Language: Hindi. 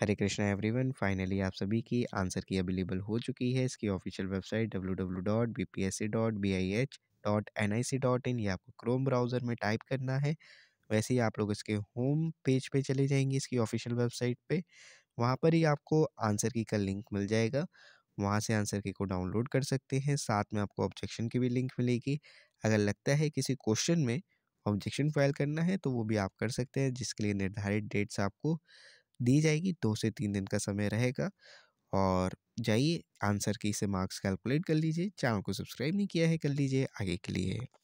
हरे कृष्णा एवरीवन फाइनली आप सभी की आंसर की अवेलेबल हो चुकी है इसकी official website W W dot B P S C dot B I H dot N I C dot in ये आपको क्रोम ब्राउज़र में टाइप करना है वैसे ही आप लोग इसके होम पेज पे चले जाएंगे इसकी ऑफिशियल वेबसाइट पे वहाँ पर ही आपको आंसर की का लिंक मिल जाएगा वहाँ से आंसर की को डाउनलोड कर सकते हैं साथ में आपको ऑब्जेक्शन की भी लिंक मिलेगी अगर लगता है किसी क्वेश्चन में ऑब्जेक्शन फाइल करना है तो वो भी आप कर सकते हैं जिसके लिए निर्धारित डेट्स आपको दी जाएगी दो से तीन दिन का समय रहेगा और जाइए आंसर के इसे मार्क्स कैलकुलेट कर लीजिए चैनल को सब्सक्राइब नहीं किया है कर लीजिए आगे के लिए